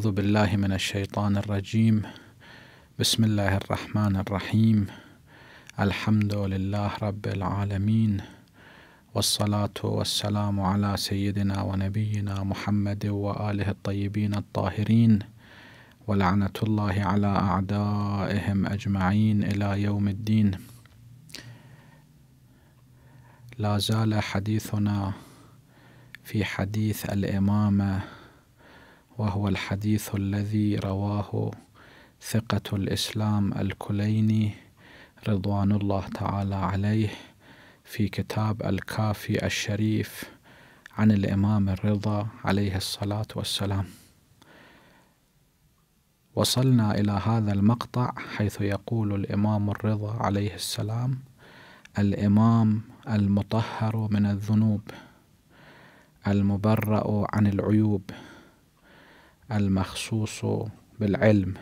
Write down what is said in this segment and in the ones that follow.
أعوذ بالله من الشيطان الرجيم بسم الله الرحمن الرحيم الحمد لله رب العالمين والصلاة والسلام على سيدنا ونبينا محمد وآله الطيبين الطاهرين ولعنة الله على أعدائهم أجمعين إلى يوم الدين لا زال حديثنا في حديث الإمامة وهو الحديث الذي رواه ثقة الإسلام الكليني رضوان الله تعالى عليه في كتاب الكافي الشريف عن الإمام الرضا عليه الصلاة والسلام وصلنا إلى هذا المقطع حيث يقول الإمام الرضا عليه السلام الإمام المطهر من الذنوب المبرأ عن العيوب المخصوص بالعلم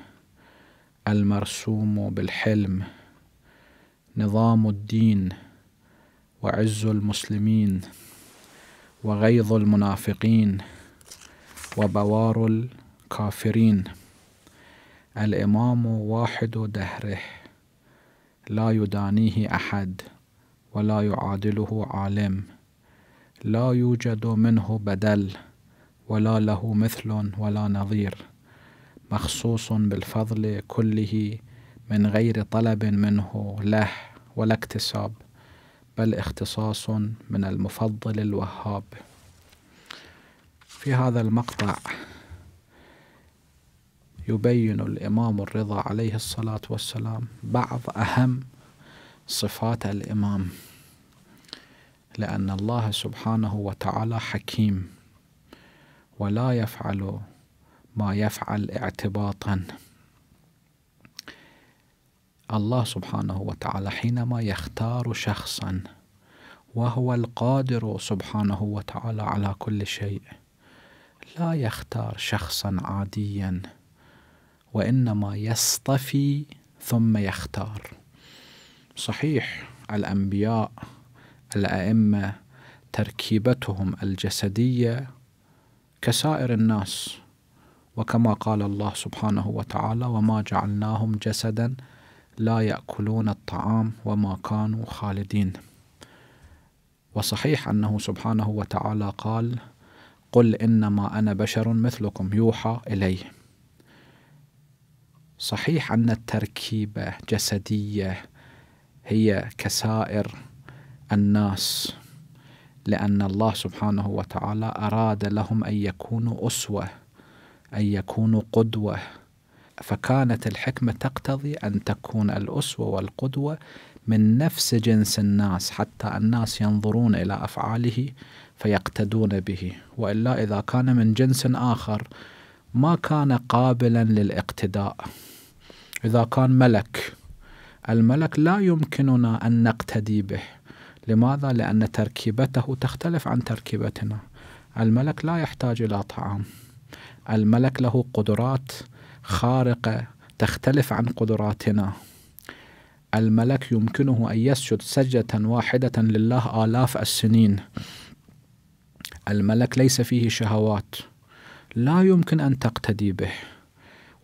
المرسوم بالحلم نظام الدين وعز المسلمين وغيظ المنافقين وبوار الكافرين الإمام واحد دهره لا يدانيه أحد ولا يعادله عالم لا يوجد منه بدل ولا له مثل ولا نظير مخصوص بالفضل كله من غير طلب منه له ولا اكتساب بل اختصاص من المفضل الوهاب في هذا المقطع يبين الإمام الرضا عليه الصلاة والسلام بعض أهم صفات الإمام لأن الله سبحانه وتعالى حكيم ولا يفعل ما يفعل اعتباطا الله سبحانه وتعالى حينما يختار شخصا وهو القادر سبحانه وتعالى على كل شيء لا يختار شخصا عاديا وانما يصطفي ثم يختار صحيح الانبياء الائمه تركيبتهم الجسديه كسائر الناس وكما قال الله سبحانه وتعالى وما جعلناهم جسدا لا ياكلون الطعام وما كانوا خالدين وصحيح انه سبحانه وتعالى قال قل انما انا بشر مثلكم يوحى الي صحيح ان التركيبه جسديه هي كسائر الناس لأن الله سبحانه وتعالى أراد لهم أن يكونوا أسوة أن يكونوا قدوة فكانت الحكمة تقتضي أن تكون الأسوة والقدوة من نفس جنس الناس حتى الناس ينظرون إلى أفعاله فيقتدون به وإلا إذا كان من جنس آخر ما كان قابلا للاقتداء إذا كان ملك الملك لا يمكننا أن نقتدي به لماذا؟ لأن تركيبته تختلف عن تركيبتنا الملك لا يحتاج إلى طعام الملك له قدرات خارقة تختلف عن قدراتنا الملك يمكنه أن يسجد سجدة واحدة لله آلاف السنين الملك ليس فيه شهوات لا يمكن أن تقتدي به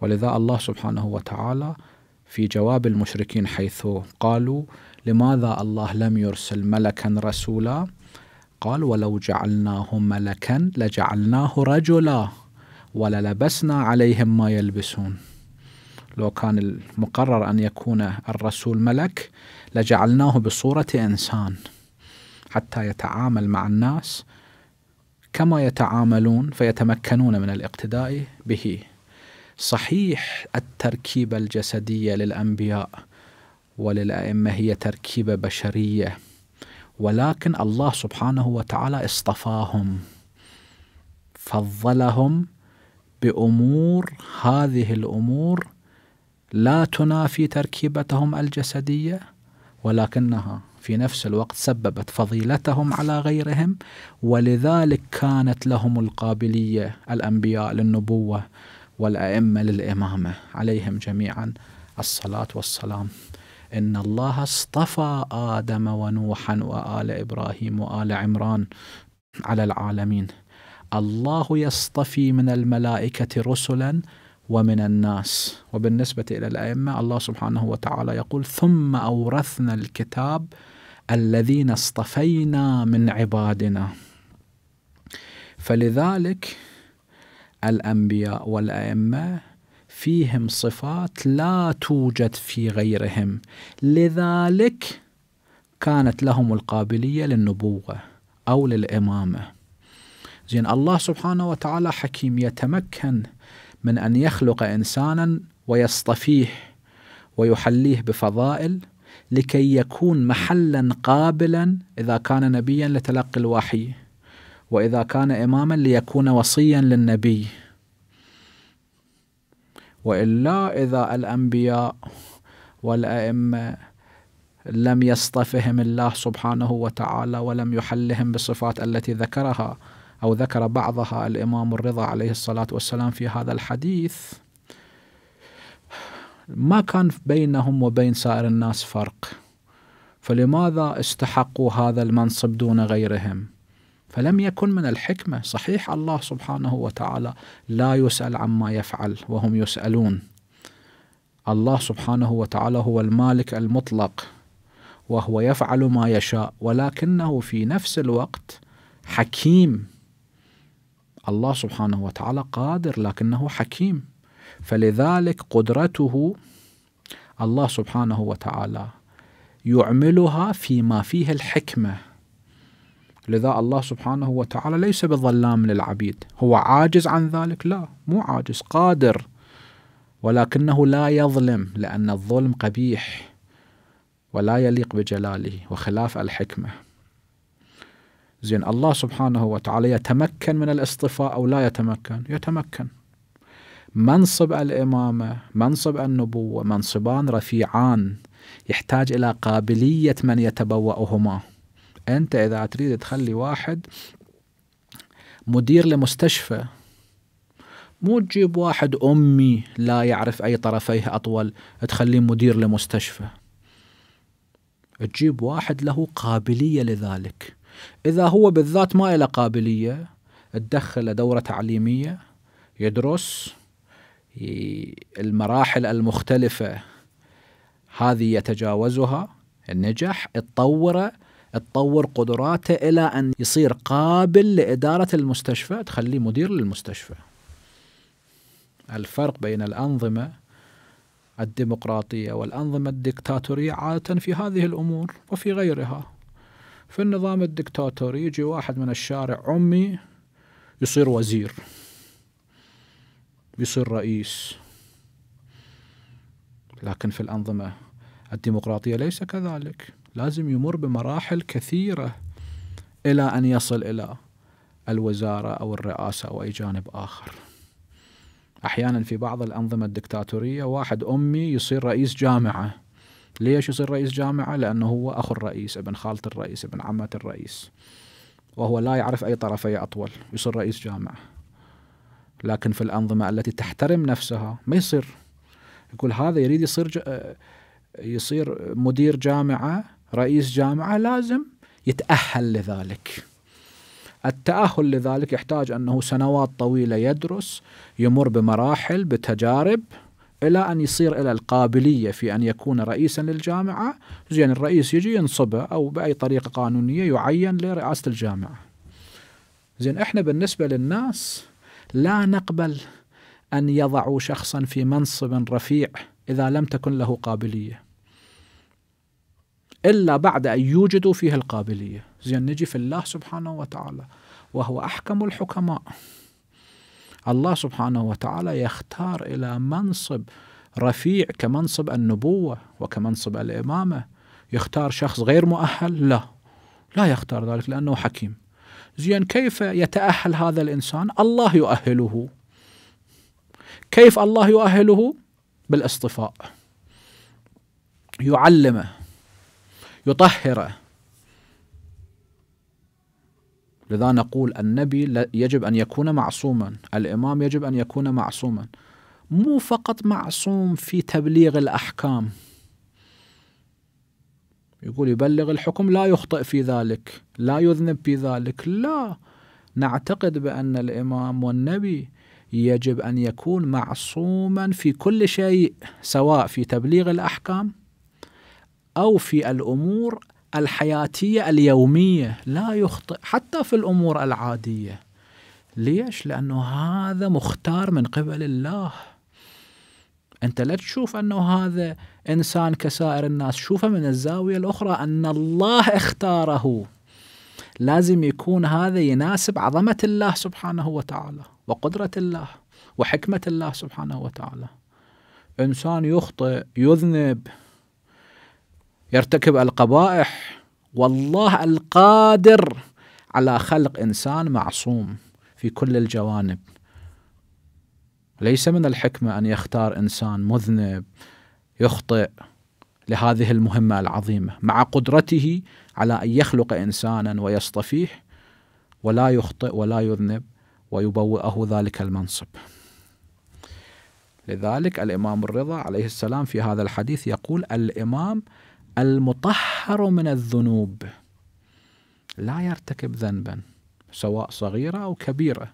ولذا الله سبحانه وتعالى في جواب المشركين حيث قالوا لماذا الله لم يرسل ملكا رسولا قال ولو جعلناه ملكا لجعلناه رجلا وللبسنا عليهم ما يلبسون لو كان المقرر أن يكون الرسول ملك لجعلناه بصورة إنسان حتى يتعامل مع الناس كما يتعاملون فيتمكنون من الاقتداء به صحيح التركيبة الجسدية للأنبياء وللأئمة هي تركيبة بشرية ولكن الله سبحانه وتعالى اصطفاهم فضلهم بأمور هذه الأمور لا تنافي تركيبتهم الجسدية ولكنها في نفس الوقت سببت فضيلتهم على غيرهم ولذلك كانت لهم القابلية الأنبياء للنبوة والأئمة للإمامة عليهم جميعا الصلاة والسلام إن الله اصطفى آدم ونوحا وآل إبراهيم وآل عمران على العالمين الله يصطفي من الملائكة رسلا ومن الناس وبالنسبة إلى الأئمة الله سبحانه وتعالى يقول ثم أورثنا الكتاب الذين اصطفينا من عبادنا فلذلك الأنبياء والأئمة فيهم صفات لا توجد في غيرهم لذلك كانت لهم القابليه للنبوه او للامامه زين الله سبحانه وتعالى حكيم يتمكن من ان يخلق انسانا ويصطفيه ويحليه بفضائل لكي يكون محلا قابلا اذا كان نبيا لتلقي الوحي واذا كان اماما ليكون وصيا للنبي والا اذا الانبياء والائمه لم يصطفهم الله سبحانه وتعالى ولم يحلهم بالصفات التي ذكرها او ذكر بعضها الامام الرضا عليه الصلاه والسلام في هذا الحديث ما كان بينهم وبين سائر الناس فرق فلماذا استحقوا هذا المنصب دون غيرهم فلم يكن من الحكمة صحيح الله سبحانه وتعالى لا يسأل عما يفعل وهم يسألون الله سبحانه وتعالى هو المالك المطلق وهو يفعل ما يشاء ولكنه في نفس الوقت حكيم الله سبحانه وتعالى قادر لكنه حكيم فلذلك قدرته الله سبحانه وتعالى يعملها فيما فيه الحكمه لذا الله سبحانه وتعالى ليس بظلام للعبيد هو عاجز عن ذلك لا مو عاجز قادر ولكنه لا يظلم لأن الظلم قبيح ولا يليق بجلاله وخلاف الحكمة زين الله سبحانه وتعالى يتمكن من الاصطفاء أو لا يتمكن يتمكن منصب الإمامة منصب النبوة منصبان رفيعان يحتاج إلى قابلية من يتبوأهما انت اذا تريد تخلي واحد مدير لمستشفى مو تجيب واحد امي لا يعرف اي طرفيه اطول تخليه مدير لمستشفى تجيب واحد له قابليه لذلك اذا هو بالذات ما له قابليه تدخله دوره تعليميه يدرس المراحل المختلفه هذه يتجاوزها النجاح تطوره تطور قدراته إلى أن يصير قابل لإدارة المستشفى تخليه مدير للمستشفى الفرق بين الأنظمة الديمقراطية والأنظمة الدكتاتورية عادة في هذه الأمور وفي غيرها في النظام الدكتاتوري يجي واحد من الشارع عمي يصير وزير يصير رئيس لكن في الأنظمة الديمقراطية ليس كذلك لازم يمر بمراحل كثيرة إلى أن يصل إلى الوزارة أو الرئاسة أو أي جانب آخر أحيانا في بعض الأنظمة الدكتاتورية واحد أمي يصير رئيس جامعة ليش يصير رئيس جامعة؟ لأنه هو أخو الرئيس ابن خالة الرئيس ابن عمة الرئيس وهو لا يعرف أي طرفي أطول يصير رئيس جامعة لكن في الأنظمة التي تحترم نفسها ما يصير يقول هذا يريد يصير آه، يصير مدير جامعة رئيس جامعة لازم يتأهل لذلك التأهل لذلك يحتاج أنه سنوات طويلة يدرس يمر بمراحل بتجارب إلى أن يصير إلى القابلية في أن يكون رئيسا للجامعة زين الرئيس يجي ينصبه أو بأي طريقة قانونية يعين لرئاسة الجامعة زين إحنا بالنسبة للناس لا نقبل أن يضعوا شخصا في منصب رفيع إذا لم تكن له قابلية إلا بعد أن يوجدوا فيه القابلية زين نجي في الله سبحانه وتعالى وهو أحكم الحكماء الله سبحانه وتعالى يختار إلى منصب رفيع كمنصب النبوة وكمنصب الإمامة يختار شخص غير مؤهل لا لا يختار ذلك لأنه حكيم زين كيف يتأهل هذا الإنسان الله يؤهله كيف الله يؤهله بالاصطفاء يعلمه يطهره لذا نقول النبي يجب أن يكون معصوما الإمام يجب أن يكون معصوما مو فقط معصوم في تبليغ الأحكام يقول يبلغ الحكم لا يخطئ في ذلك لا يذنب في ذلك لا نعتقد بأن الإمام والنبي يجب أن يكون معصوما في كل شيء سواء في تبليغ الأحكام أو في الأمور الحياتية اليومية لا يخطئ حتى في الأمور العادية ليش؟ لأنه هذا مختار من قبل الله أنت لا تشوف أنه هذا إنسان كسائر الناس شوفه من الزاوية الأخرى أن الله اختاره لازم يكون هذا يناسب عظمة الله سبحانه وتعالى وقدرة الله وحكمة الله سبحانه وتعالى إنسان يخطئ يذنب يرتكب القبائح والله القادر على خلق انسان معصوم في كل الجوانب ليس من الحكمه ان يختار انسان مذنب يخطئ لهذه المهمه العظيمه مع قدرته على ان يخلق انسانا ويصطفيه ولا يخطئ ولا يذنب ويبوئه ذلك المنصب لذلك الامام الرضا عليه السلام في هذا الحديث يقول الامام المطهر من الذنوب لا يرتكب ذنبا سواء صغيرة أو كبيرة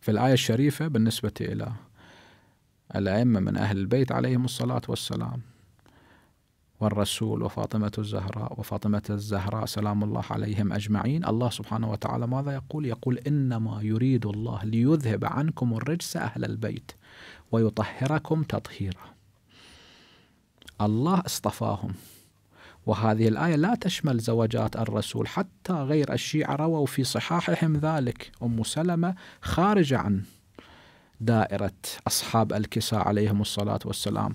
في الآية الشريفة بالنسبة إلى الأئمة من أهل البيت عليهم الصلاة والسلام والرسول وفاطمة الزهراء وفاطمة الزهراء سلام الله عليهم أجمعين الله سبحانه وتعالى ماذا يقول؟ يقول إنما يريد الله ليذهب عنكم الرجس أهل البيت ويطهركم تطهيرا الله اصطفاهم وهذه الآية لا تشمل زوجات الرسول حتى غير الشيعة رووا في صحاحهم ذلك أم سلمة خارجة عن دائرة أصحاب الكساء عليهم الصلاة والسلام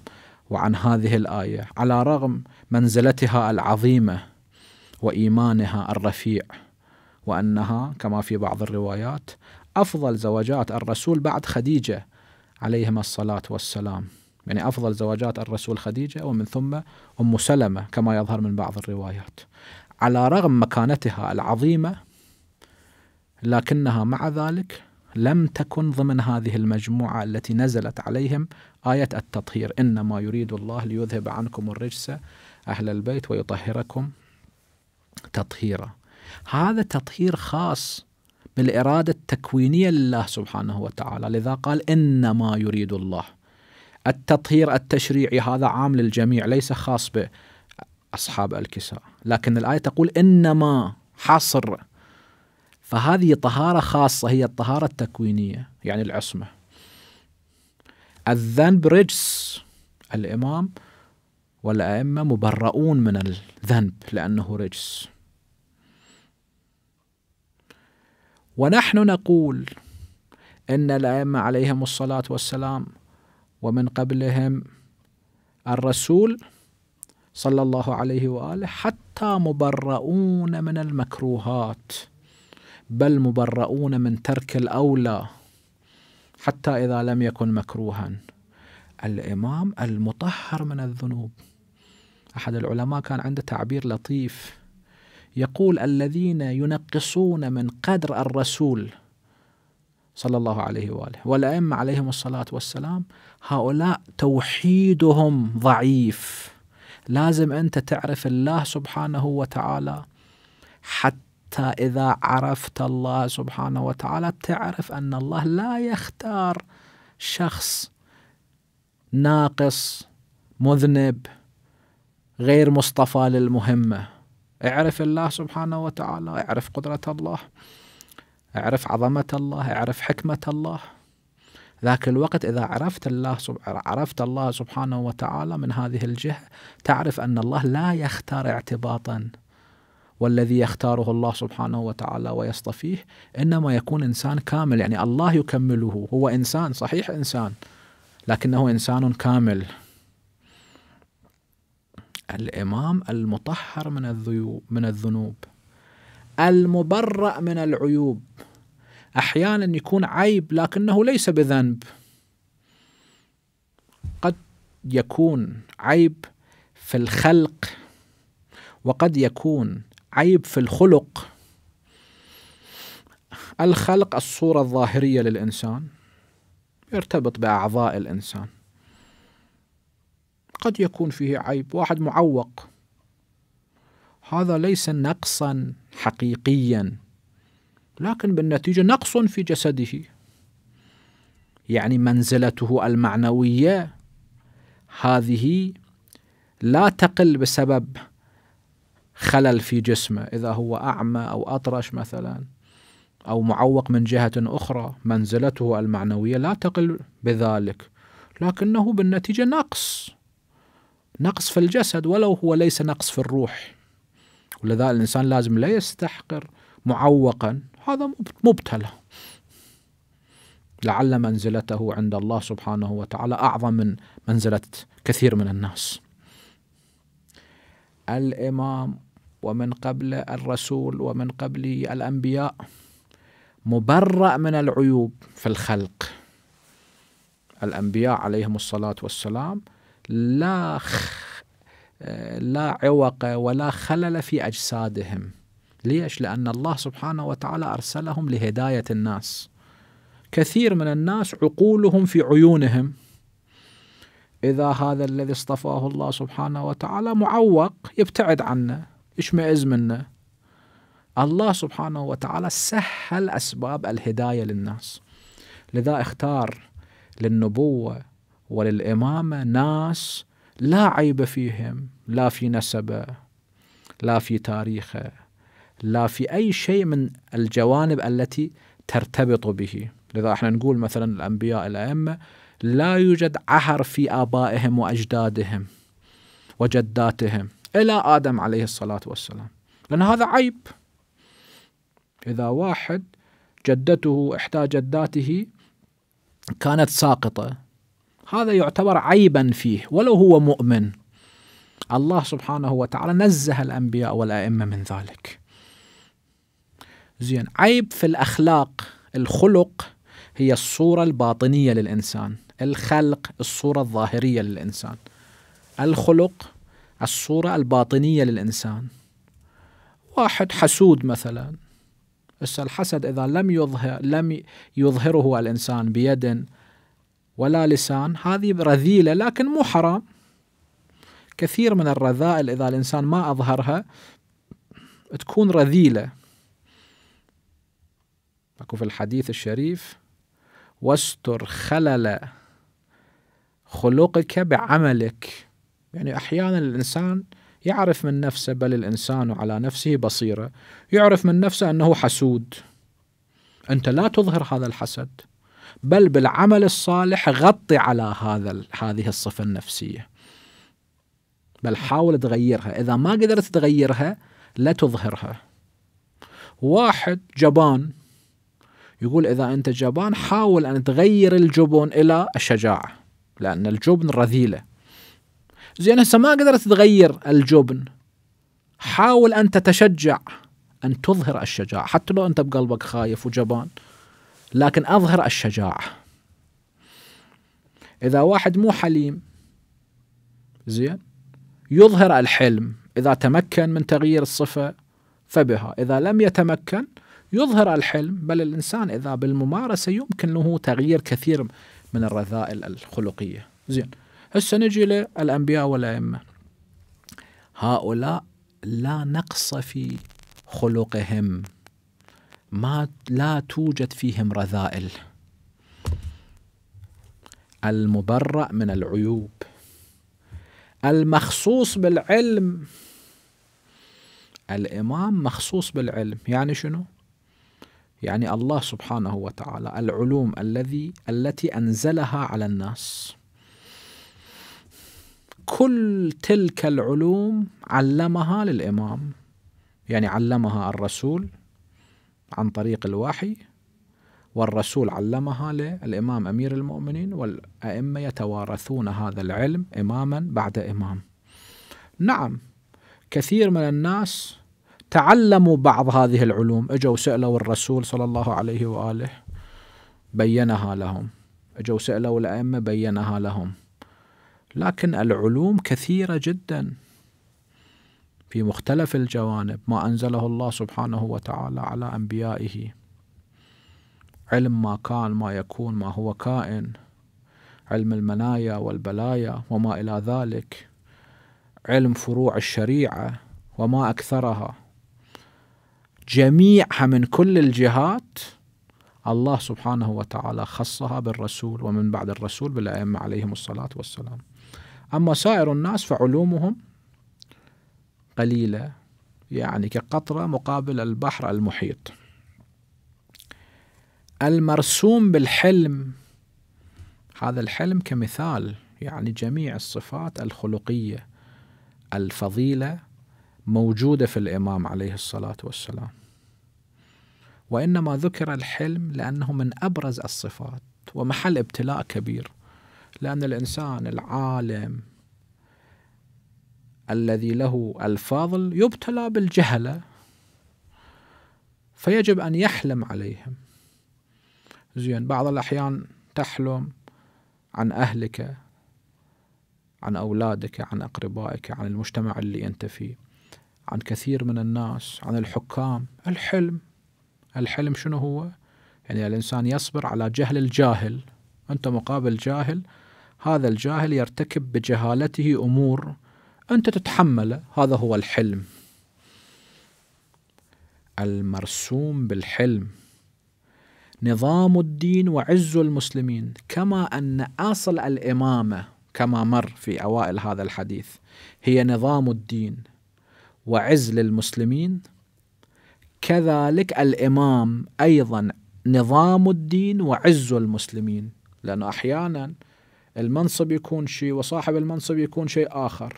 وعن هذه الآية على رغم منزلتها العظيمة وإيمانها الرفيع وأنها كما في بعض الروايات أفضل زوجات الرسول بعد خديجة عليهما الصلاة والسلام يعني أفضل زواجات الرسول خديجة ومن ثم أم سلمة كما يظهر من بعض الروايات على رغم مكانتها العظيمة لكنها مع ذلك لم تكن ضمن هذه المجموعة التي نزلت عليهم آية التطهير إنما يريد الله ليذهب عنكم الرجس أهل البيت ويطهركم تطهيرا هذا تطهير خاص بالإرادة التكوينية لله سبحانه وتعالى لذا قال إنما يريد الله التطهير التشريعي هذا عام للجميع ليس خاص بأصحاب الكساء لكن الآية تقول إنما حصر فهذه طهارة خاصة هي الطهارة التكوينية يعني العصمة الذنب رجس الإمام والأئمة مبرؤون من الذنب لأنه رجس ونحن نقول ان الائمه عليهم الصلاه والسلام ومن قبلهم الرسول صلى الله عليه واله حتى مبرؤون من المكروهات بل مبرؤون من ترك الاولى حتى اذا لم يكن مكروها الامام المطهر من الذنوب احد العلماء كان عنده تعبير لطيف يقول الذين ينقصون من قدر الرسول صلى الله عليه واله والائمه عليهم الصلاه والسلام هؤلاء توحيدهم ضعيف لازم انت تعرف الله سبحانه وتعالى حتى اذا عرفت الله سبحانه وتعالى تعرف ان الله لا يختار شخص ناقص مذنب غير مصطفى للمهمه اعرف الله سبحانه وتعالى اعرف قدرة الله اعرف عظمة الله اعرف حكمة الله ذاك الوقت إذا عرفت الله عرفت الله سبحانه وتعالى من هذه الجهة تعرف أن الله لا يختار اعتباطا والذي يختاره الله سبحانه وتعالى ويصطفيه إنما يكون إنسان كامل يعني الله يكمله هو إنسان صحيح إنسان لكنه إنسان كامل الإمام المطهر من الذيوب من الذنوب المبرأ من العيوب أحيانا يكون عيب لكنه ليس بذنب قد يكون عيب في الخلق وقد يكون عيب في الخلق الخلق الصورة الظاهرية للإنسان يرتبط بأعضاء الإنسان قد يكون فيه عيب واحد معوق هذا ليس نقصا حقيقيا لكن بالنتيجة نقص في جسده يعني منزلته المعنوية هذه لا تقل بسبب خلل في جسمه إذا هو أعمى أو أطرش مثلا أو معوق من جهة أخرى منزلته المعنوية لا تقل بذلك لكنه بالنتيجة نقص نقص في الجسد ولو هو ليس نقص في الروح ولذا الإنسان لازم لا يستحقر معوقا هذا مبتلى لعل منزلته عند الله سبحانه وتعالى أعظم من منزلة كثير من الناس الإمام ومن قبل الرسول ومن قبل الأنبياء مبرأ من العيوب في الخلق الأنبياء عليهم الصلاة والسلام لا آه، لا عوق ولا خلل في أجسادهم ليش؟ لأن الله سبحانه وتعالى أرسلهم لهداية الناس كثير من الناس عقولهم في عيونهم إذا هذا الذي اصطفاه الله سبحانه وتعالى معوق يبتعد عنه يشمئز منه الله سبحانه وتعالى سهل أسباب الهداية للناس لذا اختار للنبوة وللإمامة ناس لا عيب فيهم لا في نسبه لا في تاريخه لا في أي شيء من الجوانب التي ترتبط به لذا احنا نقول مثلا الأنبياء الأئمة لا يوجد عهر في آبائهم وأجدادهم وجداتهم إلى آدم عليه الصلاة والسلام لأن هذا عيب إذا واحد جدته إحدى جداته كانت ساقطة هذا يعتبر عيبا فيه ولو هو مؤمن الله سبحانه وتعالى نزه الأنبياء والأئمة من ذلك زين عيب في الأخلاق الخلق هي الصورة الباطنية للإنسان الخلق الصورة الظاهرية للإنسان الخلق الصورة الباطنية للإنسان واحد حسود مثلا الحسد إذا لم يظهر لم يظهره الإنسان بيد ولا لسان هذه رذيلة لكن مو حرام كثير من الرذائل إذا الإنسان ما أظهرها تكون رذيلة أكو في الحديث الشريف واستر خلل خلقك بعملك يعني أحيانا الإنسان يعرف من نفسه بل الإنسان على نفسه بصيرة يعرف من نفسه أنه حسود أنت لا تظهر هذا الحسد بل بالعمل الصالح غطي على هذا هذه الصفة النفسية بل حاول تغيرها إذا ما قدرت تغيرها لا تظهرها واحد جبان يقول إذا أنت جبان حاول أن تغير الجبن إلى الشجاعة لأن الجبن رذيلة زين هسه ما قدرت تغير الجبن حاول أن تتشجع أن تظهر الشجاعة حتى لو أنت بقلبك خايف وجبان لكن اظهر الشجاعه اذا واحد مو حليم زين يظهر الحلم اذا تمكن من تغيير الصفه فبها اذا لم يتمكن يظهر الحلم بل الانسان اذا بالممارسه يمكن له تغيير كثير من الرذائل الخلقيه زين هسه نجي للانبياء والائمه هؤلاء لا نقص في خلقهم ما لا توجد فيهم رذائل المبرأ من العيوب المخصوص بالعلم الإمام مخصوص بالعلم يعني شنو؟ يعني الله سبحانه وتعالى العلوم الذي التي أنزلها على الناس كل تلك العلوم علمها للإمام يعني علمها الرسول عن طريق الوحي والرسول علمها للإمام أمير المؤمنين والأئمة يتوارثون هذا العلم إماما بعد إمام نعم كثير من الناس تعلموا بعض هذه العلوم اجوا سألوا الرسول صلى الله عليه وآله بينها لهم اجوا سألوا الأئمة بينها لهم لكن العلوم كثيرة جداً في مختلف الجوانب ما أنزله الله سبحانه وتعالى على أنبيائه علم ما كان ما يكون ما هو كائن علم المنايا والبلايا وما إلى ذلك علم فروع الشريعة وما أكثرها جميعها من كل الجهات الله سبحانه وتعالى خصها بالرسول ومن بعد الرسول بالأئمة عليهم الصلاة والسلام أما سائر الناس فعلومهم قليلة يعني كقطرة مقابل البحر المحيط المرسوم بالحلم هذا الحلم كمثال يعني جميع الصفات الخلقية الفضيلة موجودة في الإمام عليه الصلاة والسلام وإنما ذكر الحلم لأنه من أبرز الصفات ومحل ابتلاء كبير لأن الإنسان العالم الذي له الفاضل يبتلى بالجهله فيجب ان يحلم عليهم زين بعض الاحيان تحلم عن اهلك عن اولادك عن اقربائك عن المجتمع اللي انت فيه عن كثير من الناس عن الحكام الحلم الحلم شنو هو يعني الانسان يصبر على جهل الجاهل انت مقابل جاهل هذا الجاهل يرتكب بجهالته امور أنت تتحمله هذا هو الحلم المرسوم بالحلم نظام الدين وعز المسلمين كما أن أصل الإمامة كما مر في أوائل هذا الحديث هي نظام الدين وعز للمسلمين كذلك الإمام أيضا نظام الدين وعز المسلمين لأنه أحيانا المنصب يكون شيء وصاحب المنصب يكون شيء آخر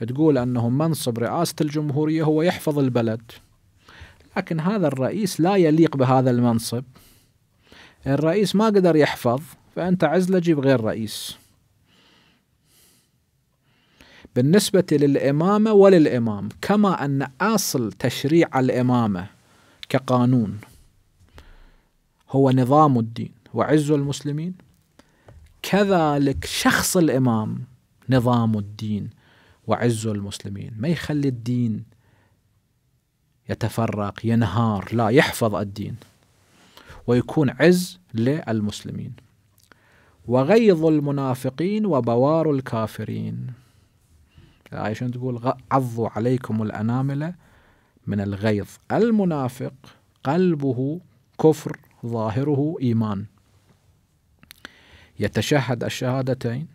تقول أنه منصب رئاسة الجمهورية هو يحفظ البلد لكن هذا الرئيس لا يليق بهذا المنصب الرئيس ما قدر يحفظ فأنت عزله جيب غير رئيس بالنسبة للإمامة وللإمام كما أن أصل تشريع الإمامة كقانون هو نظام الدين وعز المسلمين كذلك شخص الإمام نظام الدين وعز المسلمين ما يخلي الدين يتفرق ينهار لا يحفظ الدين ويكون عز للمسلمين وغيظ المنافقين وبوار الكافرين الآية شنو تقول عضوا عليكم الأنامل من الغيظ المنافق قلبه كفر ظاهره إيمان يتشهد الشهادتين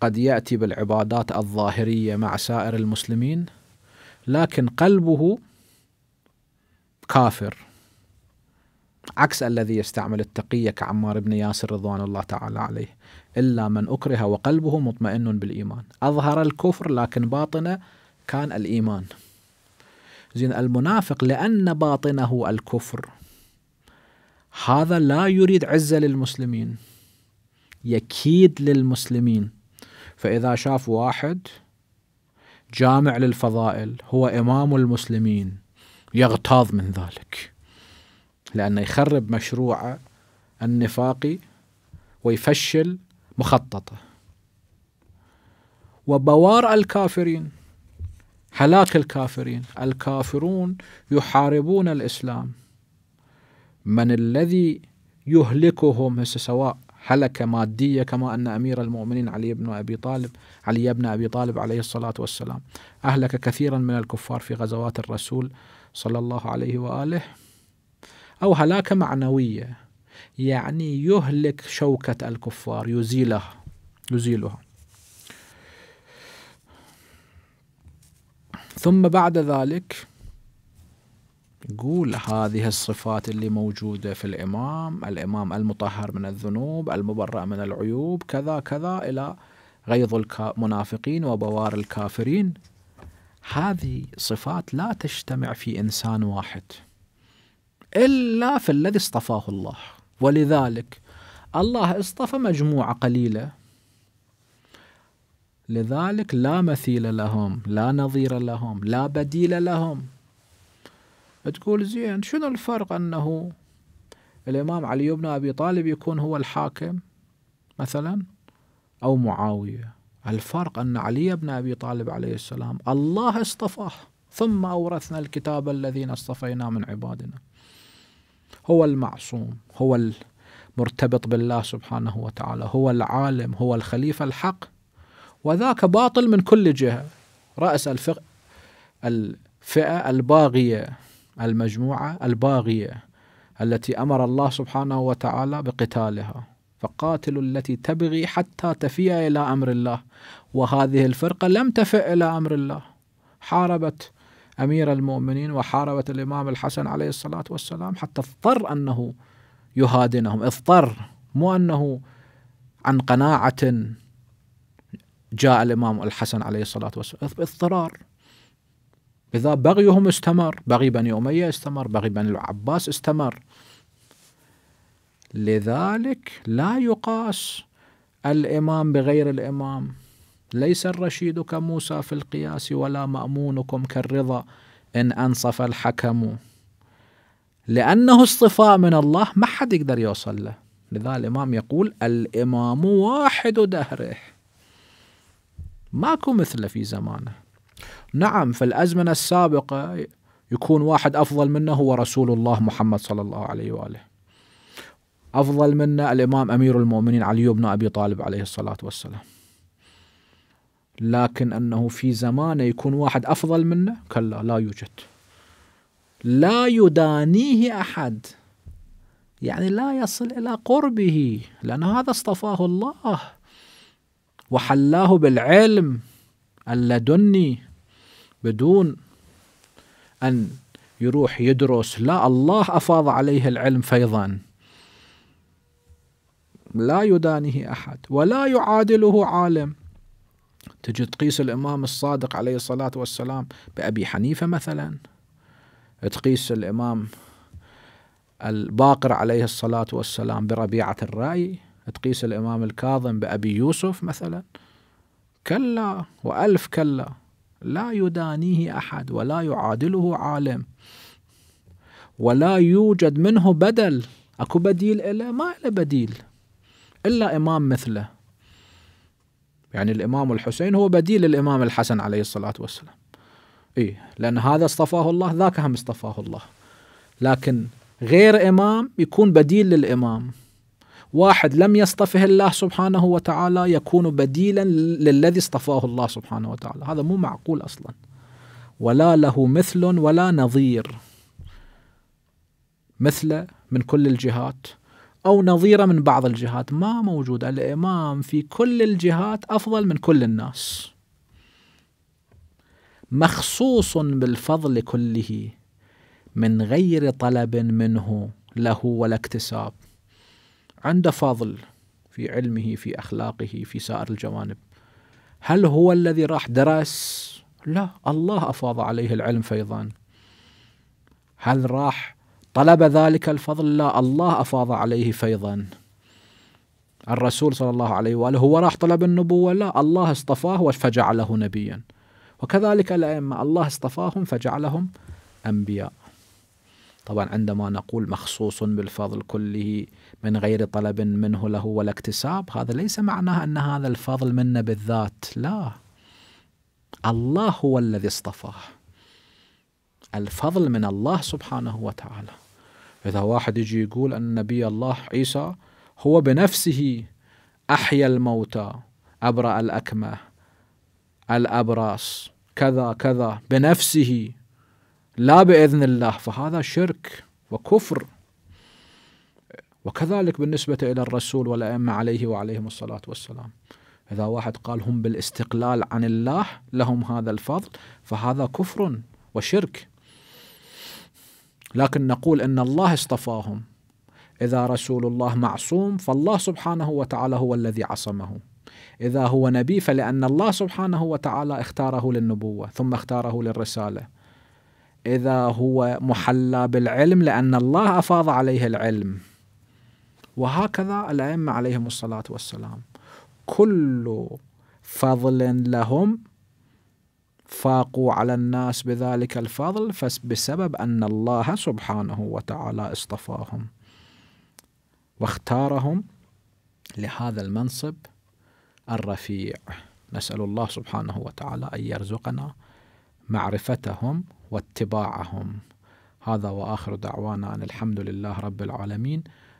قد ياتي بالعبادات الظاهريه مع سائر المسلمين لكن قلبه كافر عكس الذي يستعمل التقية كعمار بن ياسر رضوان الله تعالى عليه إلا من أكره وقلبه مطمئن بالإيمان أظهر الكفر لكن باطنه كان الإيمان زين المنافق لأن باطنه الكفر هذا لا يريد عزة للمسلمين يكيد للمسلمين فإذا شاف واحد جامع للفضائل هو إمام المسلمين يغتاظ من ذلك لأنه يخرب مشروعه النفاقي ويفشل مخططه وبوار الكافرين هلاك الكافرين الكافرون يحاربون الإسلام من الذي يهلكهم سواء حلكة مادية كما أن أمير المؤمنين علي بن أبي طالب علي بن أبي طالب عليه الصلاة والسلام أهلك كثيرا من الكفار في غزوات الرسول صلى الله عليه وآله أو هلاكة معنوية يعني يهلك شوكة الكفار يزيلها يزيلها ثم بعد ذلك يقول هذه الصفات اللي موجودة في الإمام الإمام المطهر من الذنوب المبرأ من العيوب كذا كذا إلى غيظ المنافقين وبوار الكافرين هذه صفات لا تجتمع في إنسان واحد إلا في الذي اصطفاه الله ولذلك الله اصطفى مجموعة قليلة لذلك لا مثيل لهم لا نظير لهم لا بديل لهم تقول زين شنو الفرق أنه الإمام علي بن أبي طالب يكون هو الحاكم مثلا أو معاوية الفرق أن علي بن أبي طالب عليه السلام الله اصطفاه ثم أورثنا الكتاب الذين اصطفينا من عبادنا هو المعصوم هو المرتبط بالله سبحانه وتعالى هو العالم هو الخليفة الحق وذاك باطل من كل جهة رأس الفقه الفئة الباغية المجموعة الباغية التي أمر الله سبحانه وتعالى بقتالها فقاتلوا التي تبغي حتى تفيء إلى أمر الله وهذه الفرقة لم تفئ إلى أمر الله حاربت أمير المؤمنين وحاربت الإمام الحسن عليه الصلاة والسلام حتى اضطر أنه يهادنهم اضطر مو أنه عن قناعة جاء الإمام الحسن عليه الصلاة والسلام اضطرار بذا بغيهم استمر بغي بني أمية استمر بغي بني العباس استمر لذلك لا يقاس الإمام بغير الإمام ليس الرشيد كموسى في القياس ولا مأمونكم كالرضا إن أنصف الحكم لأنه اصطفاء من الله ما حد يقدر يوصل له لذا الإمام يقول الإمام واحد دهره ماكو مثله في زمانه نعم في الأزمنة السابقة يكون واحد أفضل منه هو رسول الله محمد صلى الله عليه وآله أفضل منه الإمام أمير المؤمنين علي بن أبي طالب عليه الصلاة والسلام لكن أنه في زمانه يكون واحد أفضل منه كلا لا يوجد لا يدانيه أحد يعني لا يصل إلى قربه لأن هذا اصطفاه الله وحلاه بالعلم اللدني بدون أن يروح يدرس لا الله أفاض عليه العلم فيضا لا يدانه أحد ولا يعادله عالم تجي تقيس الإمام الصادق عليه الصلاة والسلام بأبي حنيفة مثلا تقيس الإمام الباقر عليه الصلاة والسلام بربيعة الرأي تقيس الإمام الكاظم بأبي يوسف مثلا كلا وألف كلا لا يدانيه احد ولا يعادله عالم ولا يوجد منه بدل اكو بديل له ما له بديل الا امام مثله يعني الامام الحسين هو بديل الامام الحسن عليه الصلاه والسلام اي لان هذا اصطفاه الله ذاك هم اصطفاه الله لكن غير امام يكون بديل للامام واحد لم يصطفه الله سبحانه وتعالى يكون بديلا للذي اصطفاه الله سبحانه وتعالى هذا مو معقول أصلا ولا له مثل ولا نظير مثله من كل الجهات أو نظيره من بعض الجهات ما موجود الإمام في كل الجهات أفضل من كل الناس مخصوص بالفضل كله من غير طلب منه له ولا اكتساب عنده فضل في علمه في أخلاقه في سائر الجوانب هل هو الذي راح درس لا الله أفاض عليه العلم فيضا هل راح طلب ذلك الفضل لا الله أفاض عليه فيضا الرسول صلى الله عليه وآله هو راح طلب النبوة لا الله اصطفاه فجعله نبيا وكذلك الأئمة الله اصطفاهم فجعلهم أنبياء طبعا عندما نقول مخصوص بالفضل كله من غير طلب منه له ولا اكتساب هذا ليس معناه أن هذا الفضل منا بالذات لا الله هو الذي اصطفاه الفضل من الله سبحانه وتعالى إذا واحد يجي يقول أن نبي الله عيسى هو بنفسه أحيا الموتى أبرأ الأكمة الأبراص كذا كذا بنفسه لا بإذن الله فهذا شرك وكفر وكذلك بالنسبة إلى الرسول والأئمة عليه وعليهم الصلاة والسلام إذا واحد قال هم بالاستقلال عن الله لهم هذا الفضل فهذا كفر وشرك لكن نقول ان الله اصطفاهم اذا رسول الله معصوم فالله سبحانه وتعالى هو الذي عصمه اذا هو نبي فلان الله سبحانه وتعالى اختاره للنبوه ثم اختاره للرساله اذا هو محلى بالعلم لان الله افاض عليه العلم وهكذا الأئمة عليهم الصلاة والسلام كل فضل لهم فاقوا على الناس بذلك الفضل بسبب أن الله سبحانه وتعالى اصطفاهم واختارهم لهذا المنصب الرفيع نسأل الله سبحانه وتعالى أن يرزقنا معرفتهم واتباعهم هذا وآخر دعوانا أن الحمد لله رب العالمين